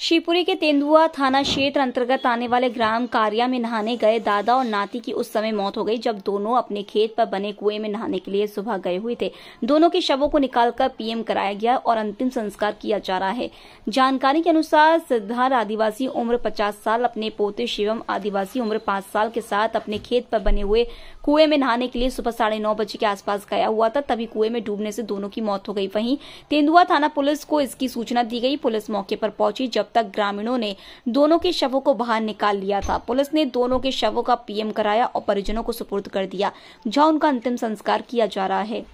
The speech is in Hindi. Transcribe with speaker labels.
Speaker 1: शिवपुरी के तेंदुआ थाना क्षेत्र अंतर्गत आने वाले ग्राम कारिया में नहाने गए दादा और नाती की उस समय मौत हो गई जब दोनों अपने खेत पर बने कुएं में नहाने के लिए सुबह गए हुए थे दोनों के शवों को निकालकर पीएम कराया गया और अंतिम संस्कार किया जा रहा है जानकारी के अनुसार सिद्धार आदिवासी उम्र पचास साल अपने पोते शिवम आदिवासी उम्र पांच साल के साथ अपने खेत पर बने हुए कुएं में नहाने के लिए सुबह साढ़े नौ बजे के आसपास गया हुआ था तभी कुएं में डूबने से दोनों की मौत हो गई वहीं तेंदुआ थाना पुलिस को इसकी सूचना दी गई पुलिस मौके पर पहुंची जब जब तक ग्रामीणों ने दोनों के शवों को बाहर निकाल लिया था पुलिस ने दोनों के शवों का पीएम कराया और परिजनों को सुपुर्द कर दिया जहां उनका अंतिम संस्कार किया जा रहा है